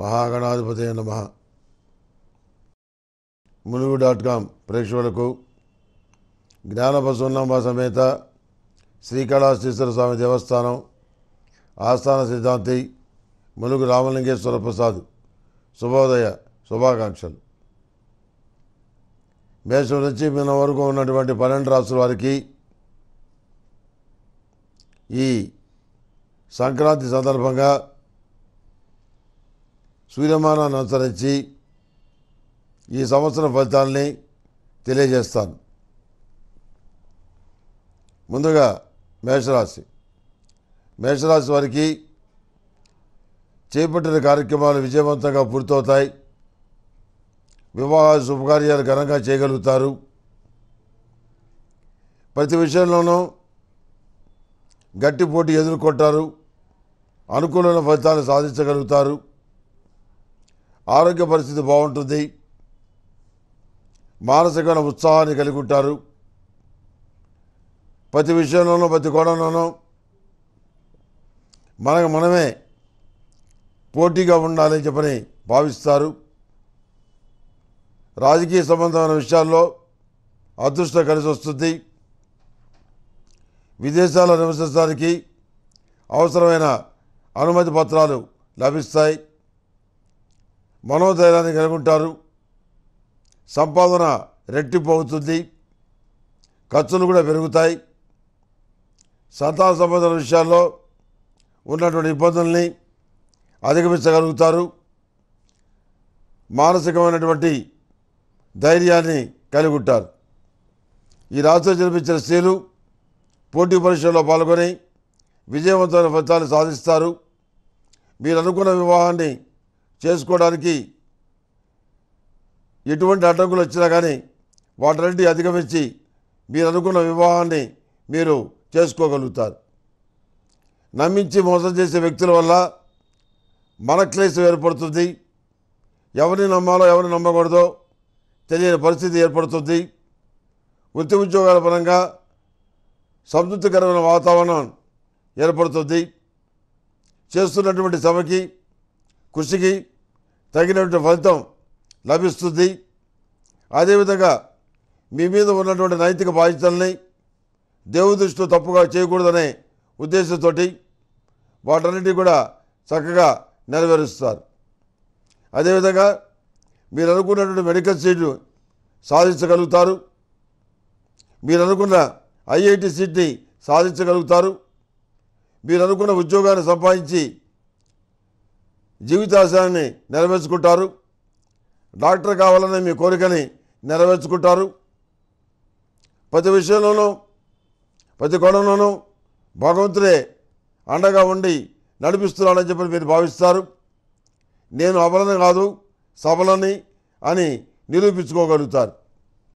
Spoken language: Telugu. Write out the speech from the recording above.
మహాగణాధిపతి నమ మునుగు డాట్ కామ్ ప్రేక్షకులకు జ్ఞానపసున్నమ్మ సమేత శ్రీకాళహస్తీశ్వర స్వామి దేవస్థానం ఆస్థాన సిద్ధాంతి మునుగు రామలింగేశ్వర ప్రసాద్ శుభోదయ శుభాకాంక్షలు మేషం నుంచి మిన్న వరకు ఉన్నటువంటి పన్నెండు రాసుల వారికి ఈ సంక్రాంతి సందర్భంగా సూర్యమానాన్ని అనుసరించి ఈ సంవత్సరం ఫలితాలని తెలియజేస్తాను ముందుగా మేషరాశి మేషరాశి వారికి చేపట్టిన కార్యక్రమాలు విజయవంతంగా పూర్తవుతాయి వివాహ శుభకార్యాలు ఘనంగా చేయగలుగుతారు ప్రతి విషయంలోనూ గట్టి పోటీ ఎదుర్కొంటారు అనుకూలమైన ఫలితాలు సాధించగలుగుతారు ఆరోగ్య పరిస్థితి బాగుంటుంది మానసికమైన ఉత్సాహాన్ని కలిగి ఉంటారు ప్రతి విషయంలోనూ ప్రతి కోణంలోనూ మనకు మనమే పోటీగా ఉండాలని చెప్పని భావిస్తారు రాజకీయ సంబంధమైన విషయాల్లో అదృష్టం కలిసి వస్తుంది విదేశాల్లో నివసించడానికి అవసరమైన అనుమతి పత్రాలు లభిస్తాయి మనోధైర్యాన్ని కనుగొంటారు సంపాదన రెట్టింపు అవుతుంది ఖర్చులు కూడా పెరుగుతాయి సంతాన సంబంధం విషయాల్లో ఉన్నటువంటి ఇబ్బందుల్ని అధిగమించగలుగుతారు మానసికమైనటువంటి ధైర్యాన్ని కలిగి ఉంటారు ఈ రాష్ట్రం జన్మించిన స్త్రీలు పోటీ పరీక్షల్లో పాల్గొని విజయవంతమైన ఫలితాలు సాధిస్తారు మీరు అనుకున్న వివాహాన్ని చేసుకోవడానికి ఎటువంటి అడ్డంకులు వచ్చినా కానీ వాటన్నింటి అధిగమించి మీరు అనుకున్న వివాహాన్ని మీరు చేసుకోగలుగుతారు నమ్మించి మోసం చేసే వ్యక్తుల వల్ల మన క్లేశం ఏర్పడుతుంది ఎవరిని నమ్మాలో ఎవరిని నమ్మకూడదో తెలియని పరిస్థితి ఏర్పడుతుంది వృత్తి ఉద్యోగాల పరంగా సంతృప్తికరమైన వాతావరణం ఏర్పడుతుంది చేస్తున్నటువంటి సభకి కృషికి తగినటువంటి ఫలితం లభిస్తుంది అదేవిధంగా మీ మీద ఉన్నటువంటి నైతిక బాధ్యతల్ని దేవుని దృష్టిలో తప్పుగా చేయకూడదనే ఉద్దేశంతో వాటన్నిటి కూడా చక్కగా నెరవేరుస్తారు అదేవిధంగా మీరు అనుకున్నటువంటి మెడికల్ సీట్ సాధించగలుగుతారు మీరు అనుకున్న ఐఐటి సీట్ని సాధించగలుగుతారు మీరు అనుకున్న ఉద్యోగాన్ని సంపాదించి జీవితాశాన్ని నెరవేర్చుకుంటారు డాక్టర్ కావాలనే మీ కోరికని నెరవేర్చుకుంటారు ప్రతి విషయంలోనూ ప్రతి కోణంలోనూ భగవంతుడే అండగా ఉండి నడిపిస్తున్నాడని చెప్పి మీరు భావిస్తారు నేను అబలని కాదు సబలని అని నిరూపించుకోగలుగుతారు